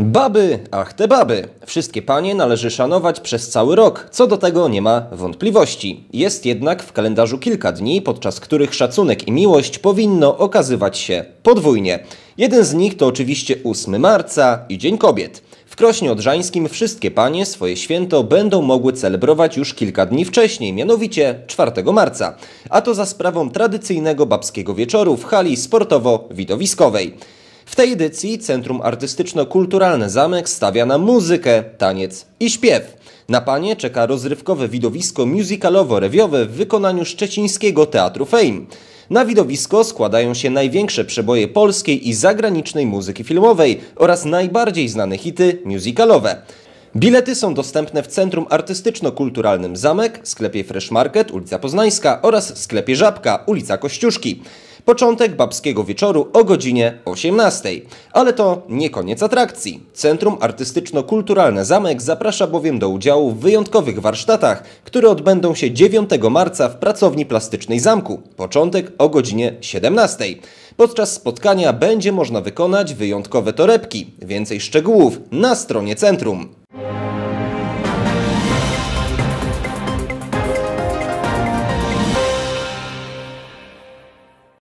Baby, ach te baby! Wszystkie panie należy szanować przez cały rok, co do tego nie ma wątpliwości. Jest jednak w kalendarzu kilka dni, podczas których szacunek i miłość powinno okazywać się podwójnie. Jeden z nich to oczywiście 8 marca i Dzień Kobiet. W Krośnie Odrzańskim wszystkie panie swoje święto będą mogły celebrować już kilka dni wcześniej, mianowicie 4 marca, a to za sprawą tradycyjnego babskiego wieczoru w hali sportowo-widowiskowej. W tej edycji Centrum Artystyczno-Kulturalne Zamek stawia na muzykę, taniec i śpiew. Na panie czeka rozrywkowe widowisko muzykalowo-rewiowe w wykonaniu szczecińskiego teatru Fame. Na widowisko składają się największe przeboje polskiej i zagranicznej muzyki filmowej oraz najbardziej znane hity musicalowe. Bilety są dostępne w Centrum Artystyczno-Kulturalnym Zamek, sklepie Fresh Market, ulica Poznańska oraz sklepie Żabka, ulica Kościuszki. Początek babskiego wieczoru o godzinie 18. Ale to nie koniec atrakcji. Centrum Artystyczno-Kulturalne Zamek zaprasza bowiem do udziału w wyjątkowych warsztatach, które odbędą się 9 marca w Pracowni Plastycznej Zamku. Początek o godzinie 17. Podczas spotkania będzie można wykonać wyjątkowe torebki. Więcej szczegółów na stronie centrum.